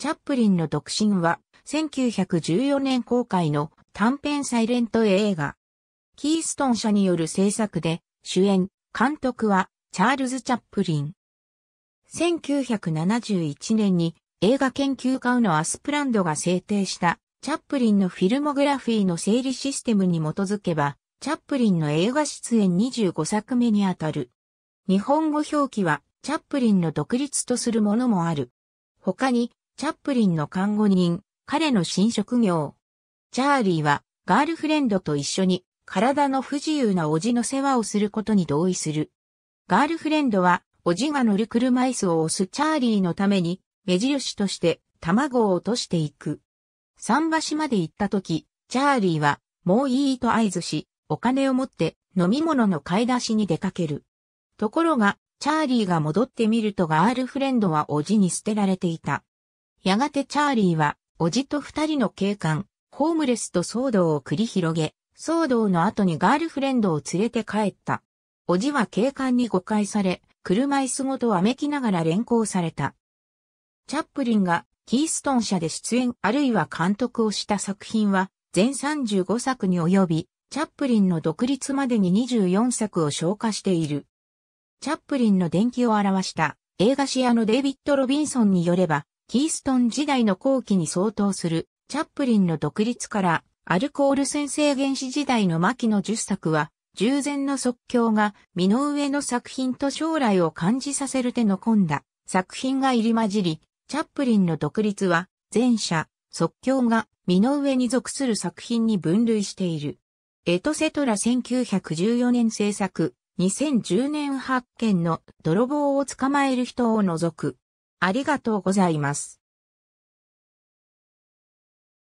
チャップリンの独身は、1914年公開の短編サイレント映画。キーストン社による制作で、主演、監督は、チャールズ・チャップリン。1971年に映画研究家のアスプランドが制定したチャップリンのフィルモグラフィーの整理システムに基づけば、チャップリンの映画出演25作目にあたる。日本語表記は、チャップリンの独立とするものもある。他に、チャップリンの看護人、彼の新職業。チャーリーは、ガールフレンドと一緒に、体の不自由なおじの世話をすることに同意する。ガールフレンドは、おじが乗る車椅子を押すチャーリーのために、目印として、卵を落としていく。桟橋まで行った時、チャーリーは、もういいと合図し、お金を持って飲み物の買い出しに出かける。ところが、チャーリーが戻ってみるとガールフレンドはおじに捨てられていた。やがてチャーリーは、おじと二人の警官、ホームレスと騒動を繰り広げ、騒動の後にガールフレンドを連れて帰った。おじは警官に誤解され、車椅子ごとあめきながら連行された。チャップリンがキーストン社で出演あるいは監督をした作品は全35作に及び、チャップリンの独立までに24作を消化している。チャップリンの伝記を表した映画シアのデイビッド・ロビンソンによれば、キーストン時代の後期に相当するチャップリンの独立からアルコール先生原始時代の牧野10作は従前の即興が身の上の作品と将来を感じさせる手の込んだ作品が入り混じり、チャップリンの独立は前者即興が身の上に属する作品に分類している。エトセトラ1914年制作、2010年発見の泥棒を捕まえる人を除くありがとうございます。